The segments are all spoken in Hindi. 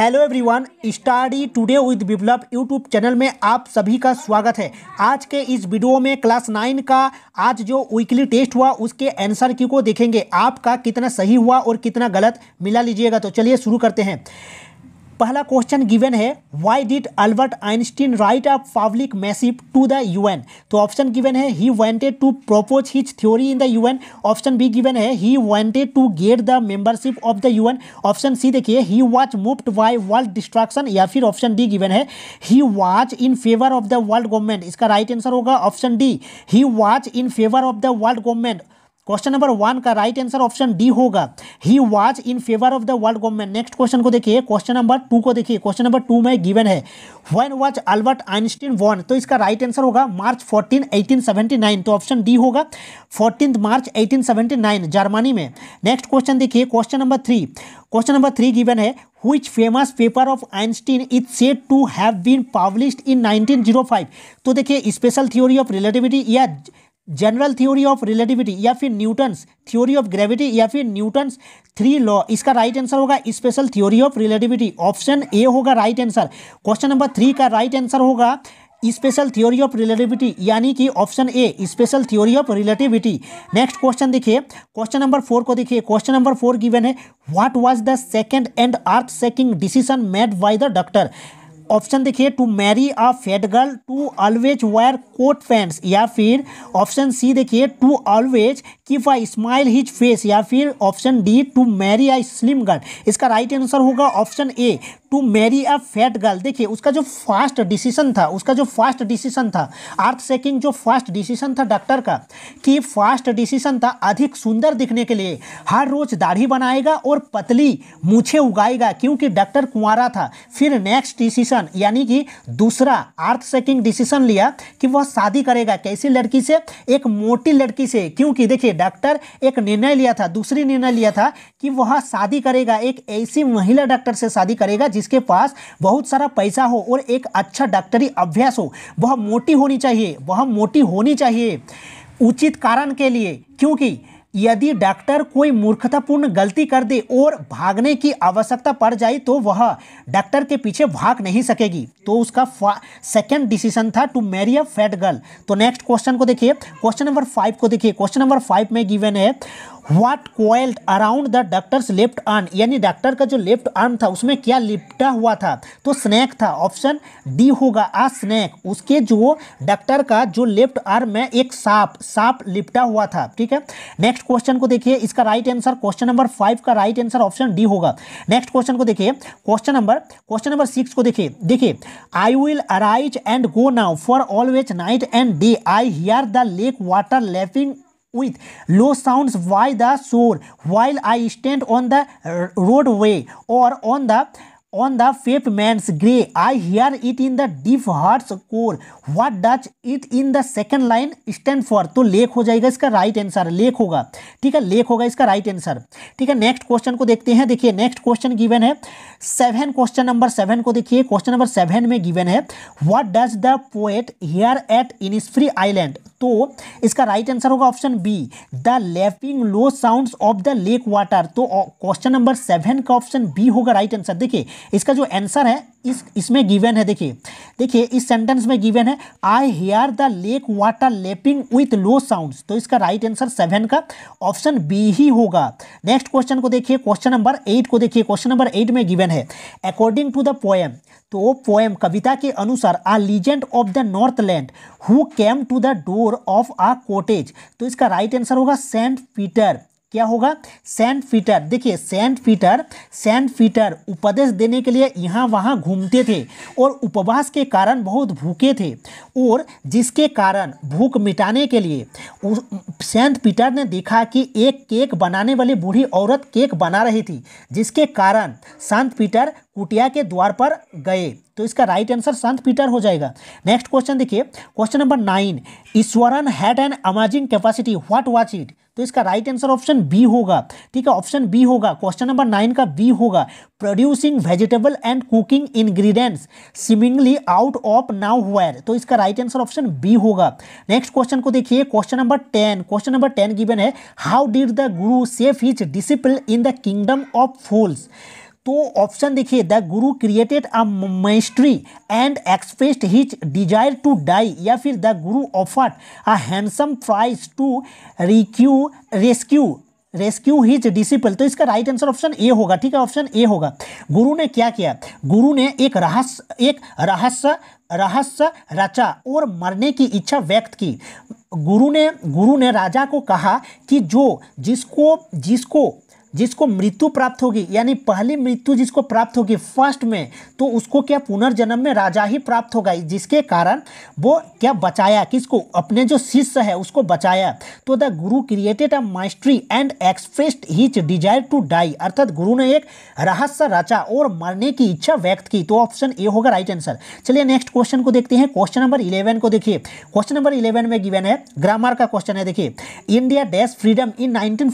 Hello everyone study today with Viplav YouTube channel में आप सभी का स्वागत है आज के इस वीडियो में क्लास नाइन का आज जो वीकली टेस्ट हुआ उसके आंसर क्यों को देखेंगे आपका कितना सही हुआ और कितना गलत मिला लीजिएगा तो चलिए शुरू करते हैं पहला क्वेश्चन गिवन है why did Albert Einstein write a public message to the UN तो ऑप्शन गिवन है he wanted to propose his theory in the UN option B given है he wanted to get the membership of the UN option C देखिए he was moved by world destruction या फिर ऑप्शन डी गिवन है he was in favour of the world government इसका राइट right आंसर होगा option D he was in favour of the world government question number one का राइट आंसर ऑप्शन डी होगा he was in favour of the world government next question को देखिए क्वेश्चन नंबर टू को देखिए क्वेश्चन नंबर टू में गिवन है वन वॉज अल्बर्ट आइंस्टीन वॉन तो इसका राइट आंसर होगा मार्च फोर्टीन एटीन तो ऑप्शन डी होगा fourteen March eighteen nine Germany में नेक्स्ट क्वेश्चन देखिए question number three question number three given है which famous paper of Einstein is said to have been published in 1905 तो देखिए स्पेशल थ्योरी ऑफ रिलेटिविटी या जनरल थ्योरी ऑफ रिलेटिविटी या फिर न्यूटन्स थ्योरी ऑफ ग्रेविटी या फिर न्यूटन्स थ्री लॉ इसका राइट आंसर होगा special theory of relativity option A होगा right answer question number three का राइट आंसर होगा स्पेशल थ्योरी ऑफ रिलेटिविटी यानी कि option A special theory of relativity next question देखिए क्वेश्चन नंबर फोर को देखिए क्वेश्चन नंबर फोर गिवन है what was the second and earth shaking decision made by the doctor option देखिए to marry a fat girl to always wear coat pants या फिर ऑप्शन सी देखिए to always keep a smile his face या फिर option D to marry a slim girl इसका राइट आंसर होगा option A to marry a fat girl देखिए उसका जो फास्ट डिसीजन था उसका जो फास्ट डिसीजन था अर्थ सेकिंग जो फास्ट डिसीजन था डॉक्टर का कि फास्ट डिसीजन था अधिक सुंदर दिखने के लिए हर रोज दाढ़ी बनाएगा और पतली मूछे उगाएगा क्योंकि डॉक्टर कुंवरा था फिर नेक्स्ट डिसीजन यानी कि दूसरा अर्थ सेकिंग डिसीजन लिया कि वह शादी करेगा कैसी लड़की से एक मोटी लड़की से क्योंकि देखिए डॉक्टर एक निर्णय लिया था दूसरी निर्णय लिया था कि वह शादी करेगा एक ऐसी महिला डॉक्टर से शादी करेगा जिसके पास बहुत सारा पैसा हो और एक अच्छा डॉक्टरी अभ्यास हो वह मोटी होनी चाहिए वह मोटी होनी चाहिए उचित कारण के लिए क्योंकि यदि डॉक्टर कोई मूर्खतापूर्ण गलती कर दे और भागने की आवश्यकता पड़ जाए तो वह डॉक्टर के पीछे भाग नहीं सकेगी तो उसका सेकंड डिसीजन था to marry a fat girl तो नेक्स्ट क्वेश्चन को देखिए क्वेश्चन नंबर फाइव को देखिए क्वेश्चन नंबर फाइव में गिवन है what quilt around the doctor's left arm यानी डॉक्टर का जो लेफ्ट आर्म था उसमें क्या लिपटा हुआ था तो स्नैक था ऑप्शन डी होगा आ स्नैक उसके जो डॉक्टर का जो लेफ्ट आर्म में एक सांप सांप लिपटा हुआ था ठीक है नेक्स्ट क्वेश्चन को देखिए इसका right answer question number five का राइट आंसर ऑप्शन डी होगा नेक्स्ट क्वेश्चन को देखिए question number question number six को देखिए देखिए I will arise and go now for always night and day I hear the lake water lapping with low sounds by the shore while I stand on the roadway or on the on the pavement's gray I hear it in the deep heart's core. What does it in the second line stand for? to lake ho jayega iska right answer lake hoga theek hai lake hoga iska right answer theek hai next question ko dekhte hain dekhiye next question given hai seven question number 7 ko dekhiye question number 7 mein given hai what does the poet hear at Innisfree island तो इसका राइट आंसर होगा option B the lapping low sound of the lake water तो क्वेश्चन नंबर सेवन का ऑप्शन बी होगा राइट आंसर देखिए इसका जो आंसर है इस इसमें गिवन है देखिए देखिए इस सेंटेंस में गिवन है I hear the lake water lapping with low sound तो इसका राइट आंसर सेवन का ऑप्शन बी ही होगा नेक्स्ट क्वेश्चन को देखिए क्वेश्चन नंबर एट को देखिए क्वेश्चन नंबर एट में गिवन है अकॉर्डिंग टू द पोएम तो पोएम कविता के अनुसार a legend of the northland who came to the door of a cottage तो इसका राइट आंसर होगा सेंट पीटर क्या होगा सेंट पीटर देखिए सेंट पीटर सेंट पीटर उपदेश देने के लिए यहाँ वहाँ घूमते थे और उपवास के कारण बहुत भूखे थे और जिसके कारण भूख मिटाने के लिए सेंट पीटर ने देखा कि एक केक बनाने वाली बूढ़ी औरत केक बना रही थी जिसके कारण सेंट पीटर कुटिया के द्वार पर गए तो इसका राइट आंसर संत पीटर हो जाएगा नेक्स्ट क्वेश्चन देखिए question number nine Iswaran had an amazing capacity what watch it तो इसका राइट आंसर ऑप्शन बी होगा ठीक है ऑप्शन बी होगा क्वेश्चन नंबर नाइन का बी होगा producing vegetable and cooking ingredients seemingly out of nowhere तो इसका राइट आंसर ऑप्शन बी होगा नेक्स्ट क्वेश्चन को देखिए question number ten question number ten given है how did the guru safe his disciple in the kingdom of fools तो ऑप्शन देखिए the guru created a mystery and expressed his desire to die या फिर the guru offered a handsome prize to rescue rescue rescue his disciple तो इसका राइट आंसर ऑप्शन ए होगा ठीक है ऑप्शन ए होगा गुरु ने क्या किया गुरु ने एक रहस्य एक रहस्य रहस्य रचा और मरने की इच्छा व्यक्त की गुरु ने गुरु ने राजा को कहा कि जो जिसको जिसको जिसको मृत्यु प्राप्त होगी यानी पहली मृत्यु जिसको प्राप्त होगी फर्स्ट में तो उसको क्या पुनर्जन्म में राजा ही प्राप्त होगा जिसके कारण वो क्या बचाया किसको अपने जो शिष्य है उसको बचाया तो the guru created a mystery and expressed his desire to die अर्थात गुरु ने एक रहस्य रचा और मरने की इच्छा व्यक्त की तो ऑप्शन ए होगा राइट आंसर चलिए नेक्स्ट क्वेश्चन को देखते हैं क्वेश्चन नंबर इलेवन को देखिए क्वेश्चन नंबर इलेवन में गिवन है ग्रामर का क्वेश्चन है देखिए India dash freedom in nineteen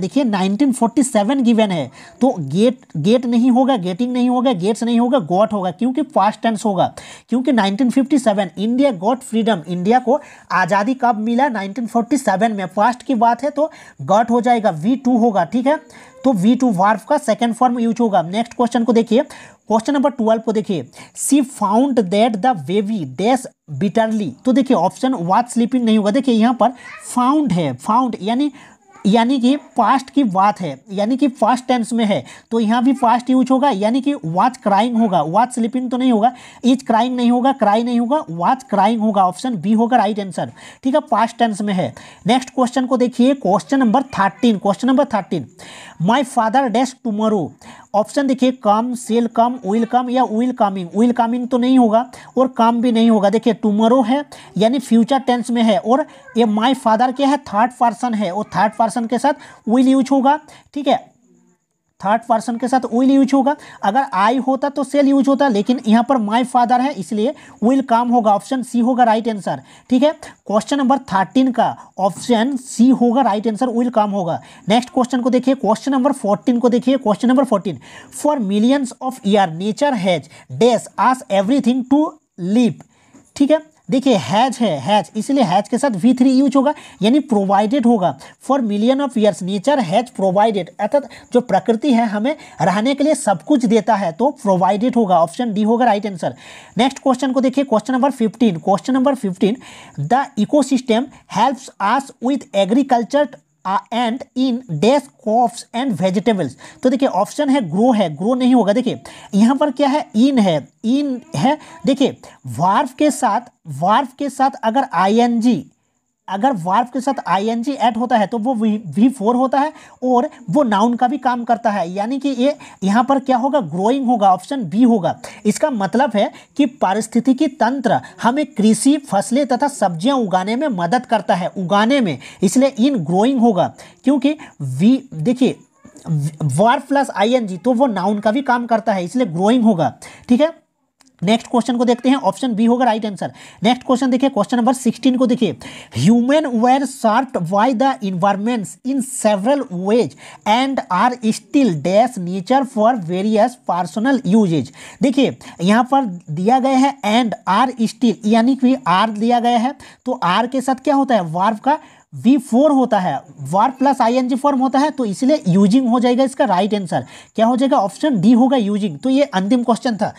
देखिए नाइनटीन फोर्टी सेवन गिवन है तो गेट गेट नहीं होगा गेटिंग नहीं होगा गेट्स नहीं होगा गॉट होगा क्योंकि फास्ट टेंस होगा क्योंकि 1957 इंडिया गॉट फ्रीडम इंडिया को आज़ादी कब मिला 1947 में फास्ट की बात है तो गॉट हो जाएगा वी टू होगा ठीक है तो वी टू वार्फ का सेकेंड फॉर्म यूज होगा नेक्स्ट क्वेश्चन को देखिए क्वेश्चन नंबर ट्वेल्व को देखिए she found that the baby dash bitterly तो देखिए ऑप्शन वाच स्लीपिंग नहीं होगा देखिए यहाँ पर फाउंड है फाउंड यानी यानी कि पास्ट की बात है यानी कि फास्ट टेंस में है तो यहाँ भी फास्ट यूज होगा यानी कि वाच क्राइंग होगा वाच स्लिपिंग तो नहीं होगा इज क्राइंग नहीं होगा क्राई नहीं होगा वाच क्राइंग होगा ऑप्शन बी होगा राइट आंसर ठीक है पास्ट टेंस में है नेक्स्ट क्वेश्चन को देखिए question number thirteen question number thirteen my father dash tomorrow option देखिए come cell come will come या विल कामिंग विल कामिंग तो नहीं होगा और काम भी नहीं होगा देखिए टुमरो है यानी फ्यूचर टेंस में है और ये माई फादर क्या है थर्ड पर्सन है और थर्ड पर्सन के साथ विल यूज होगा ठीक है थर्ड पर्सन के साथ विल यूज होगा अगर आई होता तो सेल यूज होता लेकिन यहाँ पर माई फादर है इसलिए विल काम होगा ऑप्शन सी होगा राइट आंसर ठीक है क्वेश्चन नंबर थर्टीन का ऑप्शन सी होगा राइट आंसर विल काम होगा नेक्स्ट क्वेश्चन को देखिए क्वेश्चन नंबर फोर्टीन को देखिए question number fourteen for millions of year nature has dash us everything to live ठीक है देखिए हैज है हैज इसलिए हैज के साथ वी थ्री यूज होगा यानी प्रोवाइडेड होगा for million of years nature has provided अर्थात जो प्रकृति है हमें रहने के लिए सब कुछ देता है तो प्रोवाइडेड होगा ऑप्शन डी होगा राइट आंसर नेक्स्ट क्वेश्चन को देखिए question number fifteen question number fifteen the ecosystem helps us with agriculture and in dash crops and vegetables तो देखिए ऑप्शन है ग्रो है ग्रो नहीं होगा देखिए यहां पर क्या है इन है इन है देखिए वार्फ के साथ वार्फ के साथ अगर आई एन जी अगर वार्फ के साथ आई एन जी एड होता है तो वो वी, वी फोर होता है और वो नाउन का भी काम करता है यानी कि ये यहाँ पर क्या होगा ग्रोइंग होगा ऑप्शन बी होगा इसका मतलब है कि पारिस्थितिकी तंत्र हमें कृषि फसलें तथा सब्जियाँ उगाने में मदद करता है उगाने में इसलिए इन ग्रोइंग होगा क्योंकि वी देखिए verb plus I N G तो वो नाउन का भी काम करता है इसलिए ग्रोइंग होगा ठीक है नेक्स्ट क्वेश्चन को देखते हैं ऑप्शन बी होगा राइट आंसर नेक्स्ट क्वेश्चन देखिए क्वेश्चन नंबर 16 को देखिए human were sharp by the environments in several ways and are still dash nature for various personal usages देखिए यहाँ पर दिया गया है एंड आर स्टिल यानी कि आर दिया गया है तो आर के साथ क्या होता है वार्व का वी फोर होता है verb plus I N G form होता है तो इसलिए यूजिंग हो जाएगा इसका राइट आंसर क्या हो जाएगा ऑप्शन डी होगा यूजिंग तो ये अंतिम क्वेश्चन था